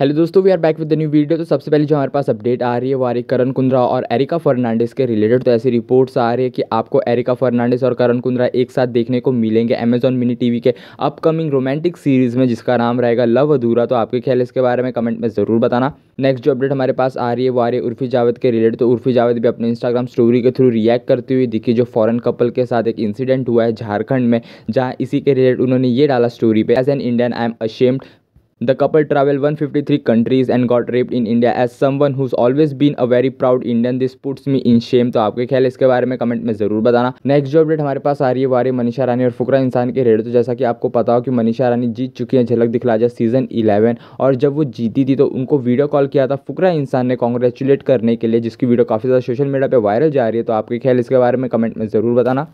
Hello दोस्तों we are back with the new video तो सबसे पहले जो हमारे पास अपडेट आ रही है वो आ रही है करण कुंद्रा और एरिका फर्नांडिस के रिलेटेड तो ऐसी रिपोर्ट्स आ रही है कि आपको एरिका फर्नांडिस और करण कुंद्रा एक साथ देखने को मिलेंगे अमेजॉन मिनी टीवी के अपकमिंग रोमांटिक सीरीज़ में जिसका नाम रहेगा लव अधूरा तो आपके ख्याल इसके बारे में कमेंट में ज़रूर बताना नेक्स्ट जो अपडेट हमारे पास आ रही है वो आ रही है उर्फी जावेद के रिलेटेड तो उर्फी जावेद भी अपने इंस्टाग्राम स्टोरी के थ्रू रिएक्ट करती हुई दिखी जो फॉरन कपल के साथ एक इंसिडेंट हुआ है झारखंड में जहाँ इसी के रिलेटेड उन्होंने ये डाला स्टोरी पर as an Indian I am ashamed The couple traveled 153 countries and got raped in India. As someone who's always been a very proud Indian, this puts me in shame. तो आपके ख्याल इसके बारे में कमेंट में जरूर बताना नेक्स्ट जो अपडेट हमारे पास आ रही है वो मनीषा रानी और फुकरा इंसान के रेड तो जैसा कि आपको पता हो कि मनीषा रानी जीत चुकी हैं झलक दिखला जा सीजन इलेवन और जब वो जीती थी तो उनको वीडियो कॉल किया था फुकरा इंसान ने कॉन्ग्रेचुलेट करने के लिए जिसकी वीडियो काफ़ी ज़्यादा सोशल मीडिया पर वायरल जा रही है तो आपके ख्याल इसके बारे में कमेंट में ज़रूर बताना